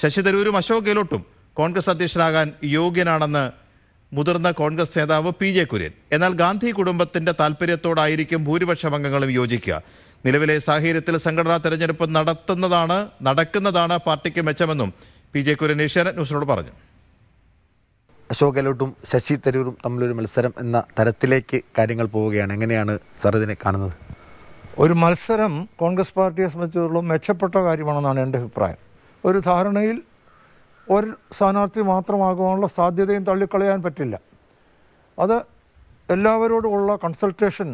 ശശി തരൂരും അശോക് ഗെഹ്ലോട്ടും കോൺഗ്രസ് അധ്യക്ഷനാകാൻ യോഗ്യനാണെന്ന് മുതിർന്ന കോൺഗ്രസ് നേതാവ് പി ജെ കുര്യൻ എന്നാൽ ഗാന്ധി കുടുംബത്തിന്റെ താല്പര്യത്തോടായിരിക്കും ഭൂരിപക്ഷ അംഗങ്ങളും യോജിക്കുക നിലവിലെ സാഹചര്യത്തിൽ സംഘടനാ തെരഞ്ഞെടുപ്പ് നടത്തുന്നതാണ് നടക്കുന്നതാണ് പാർട്ടിക്ക് മെച്ചമെന്നും പി ജെ കുര്യൻ ഏഷ്യാനെറ്റ് ന്യൂസിനോട് പറഞ്ഞു അശോക് ഗെഹ്ലോട്ടും ശശി തരൂരും തമ്മിലൊരു മത്സരം എന്ന തരത്തിലേക്ക് കാര്യങ്ങൾ പോവുകയാണ് എങ്ങനെയാണ് സർദിനെ ഇതിനെ കാണുന്നത് ഒരു മത്സരം കോൺഗ്രസ് പാർട്ടിയെ സംബന്ധിച്ചിടത്തോളം മെച്ചപ്പെട്ട കാര്യമാണെന്നാണ് എൻ്റെ അഭിപ്രായം ഒരു ധാരണയിൽ ഒരു സ്ഥാനാർത്ഥി മാത്രമാകുവാനുള്ള സാധ്യതയും തള്ളിക്കളയാൻ പറ്റില്ല അത് എല്ലാവരോടുമുള്ള കൺസൾട്ടേഷൻ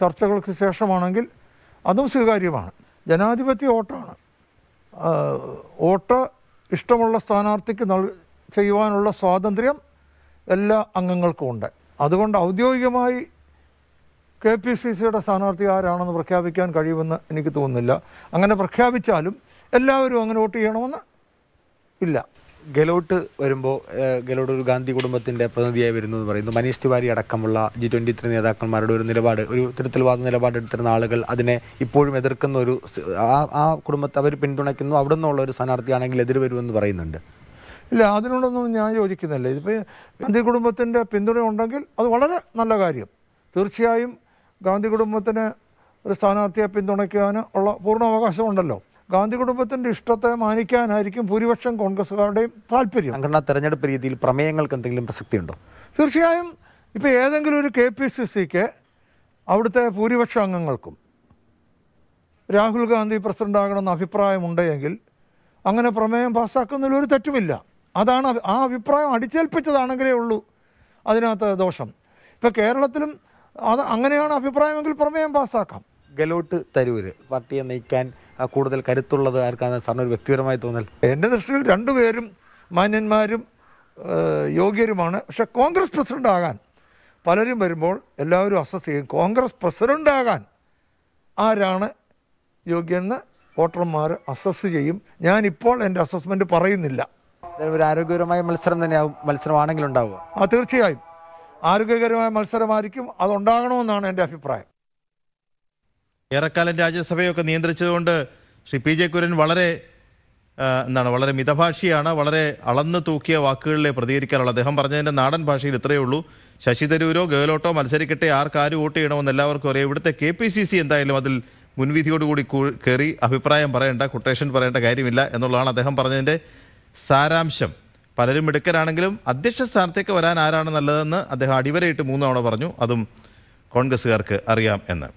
ചർച്ചകൾക്ക് ശേഷമാണെങ്കിൽ അതും സ്വീകാര്യമാണ് ജനാധിപത്യ വോട്ടാണ് വോട്ട് ഇഷ്ടമുള്ള സ്ഥാനാർത്ഥിക്ക് നൽ ചെയ്യുവാനുള്ള സ്വാതന്ത്ര്യം എല്ലാ അംഗങ്ങൾക്കും ഉണ്ട് അതുകൊണ്ട് ഔദ്യോഗികമായി കെ പി സി സിയുടെ സ്ഥാനാർത്ഥി ആരാണെന്ന് പ്രഖ്യാപിക്കാൻ കഴിയുമെന്ന് എനിക്ക് തോന്നുന്നില്ല അങ്ങനെ പ്രഖ്യാപിച്ചാലും എല്ലാവരും അങ്ങനെ വോട്ട് ചെയ്യണമെന്ന് ഇല്ല ഗലോട്ട് വരുമ്പോൾ ഗലോട്ട് ഒരു ഗാന്ധി കുടുംബത്തിൻ്റെ പ്രതിനിധിയായി വരുന്നു എന്ന് പറയുന്നു മനീഷ് തിവാരി അടക്കമുള്ള ജി ട്വൻ്റി ത്രീ നേതാക്കന്മാരുടെ ഒരു നിലപാട് ഒരു തിരുത്തൽവാദ നിലപാടെടുത്തിരുന്ന ആളുകൾ അതിനെ ഇപ്പോഴും എതിർക്കുന്ന ഒരു ആ ആ കുടുംബത്തെ അവർ പിന്തുണയ്ക്കുന്നു അവിടെ നിന്നുള്ള ഒരു സ്ഥാനാർത്ഥിയാണെങ്കിൽ എതിർ വരുമെന്ന് പറയുന്നുണ്ട് ഇല്ല അതിനോടൊന്നും ഞാൻ യോജിക്കുന്നില്ല ഇതിപ്പോൾ ഗാന്ധി കുടുംബത്തിൻ്റെ പിന്തുണ ഉണ്ടെങ്കിൽ അത് വളരെ നല്ല കാര്യം തീർച്ചയായും ഗാന്ധി കുടുംബത്തിന് ഒരു സ്ഥാനാർത്ഥിയെ പിന്തുണയ്ക്കാൻ ഉള്ള പൂർണ്ണ അവകാശമുണ്ടല്ലോ ഗാന്ധി കുടുംബത്തിന്റെ ഇഷ്ടത്തെ മാനിക്കാനായിരിക്കും ഭൂരിപക്ഷം കോൺഗ്രസ്സുകാരുടെയും താല്പര്യം സംഘടനാ തെരഞ്ഞെടുപ്പ് രീതിയിൽ പ്രമേയങ്ങൾക്ക് എന്തെങ്കിലും പ്രസക്തിയുണ്ടോ തീർച്ചയായും ഇപ്പോൾ ഏതെങ്കിലും ഒരു കെ പി സി സിക്ക് അവിടുത്തെ ഭൂരിപക്ഷ അംഗങ്ങൾക്കും രാഹുൽ ഗാന്ധി പ്രസിഡന്റ് ആകണമെന്ന അഭിപ്രായമുണ്ടെങ്കിൽ അങ്ങനെ പ്രമേയം പാസ്സാക്കുന്നതിൽ ഒരു തെറ്റുമില്ല അതാണ് ആ അഭിപ്രായം അടിച്ചേൽപ്പിച്ചതാണെങ്കിലേ ഉള്ളൂ അതിനകത്ത് ദോഷം ഇപ്പോൾ കേരളത്തിലും അത് അങ്ങനെയാണ് അഭിപ്രായമെങ്കിൽ പ്രമേയം പാസ്സാക്കാം ഗലോട്ട് തരൂര് പാർട്ടിയെ നയിക്കാൻ കൂടുതൽ കരുത്തുള്ളത് ആർക്കാണെന്ന് സാറിന് ഒരു വ്യക്തിപരമായി തോന്നൽ എൻ്റെ ദൃഷ്ടിയിൽ രണ്ടുപേരും മാന്യന്മാരും യോഗ്യരുമാണ് പക്ഷെ കോൺഗ്രസ് പ്രസിഡന്റ് ആകാൻ പലരും വരുമ്പോൾ എല്ലാവരും അസസ് ചെയ്യും കോൺഗ്രസ് പ്രസിഡന്റ് ആകാൻ ആരാണ് യോഗ്യെന്ന് വോട്ടർമാർ അസസ് ചെയ്യും ഞാനിപ്പോൾ എൻ്റെ അസസ്മെൻ്റ് പറയുന്നില്ല ഒരു ആരോഗ്യകരമായ മത്സരം തന്നെയാവും മത്സരമാണെങ്കിലുണ്ടാവുക ആ തീർച്ചയായും ആരോഗ്യകരമായ മത്സരമായിരിക്കും അതുണ്ടാകണമെന്നാണ് എൻ്റെ അഭിപ്രായം ഏറെക്കാലം രാജ്യസഭയൊക്കെ നിയന്ത്രിച്ചതുകൊണ്ട് ശ്രീ പി ജെ കുര്യൻ വളരെ എന്താണ് വളരെ മിതഭാഷിയാണ് വളരെ അളന്ന് തൂക്കിയ വാക്കുകളിലെ പ്രതികരിക്കാറുള്ള അദ്ദേഹം പറഞ്ഞതിൻ്റെ നാടൻ ഭാഷയിൽ ഇത്രയേ ഉള്ളൂ ശശി തരൂരോ ഗെഹ്ലോട്ടോ മത്സരിക്കട്ടെ ആർക്കാര് വോട്ട് ചെയ്യണമെന്ന് എല്ലാവർക്കും അറിയാം ഇവിടുത്തെ കെ പി സി സി എന്തായാലും അതിൽ മുൻവിധിയോടുകൂടി കയറി അഭിപ്രായം പറയേണ്ട കൊട്ടേഷൻ പറയേണ്ട കാര്യമില്ല എന്നുള്ളതാണ് അദ്ദേഹം പറഞ്ഞതിൻ്റെ സാരാംശം പലരും മിടുക്കരാണെങ്കിലും അധ്യക്ഷ സ്ഥാനത്തേക്ക് വരാൻ ആരാണ് നല്ലതെന്ന് അദ്ദേഹം അടിവരയിട്ട് മൂന്നാവണ പറഞ്ഞു അതും കോൺഗ്രസ്സുകാർക്ക് അറിയാം എന്ന്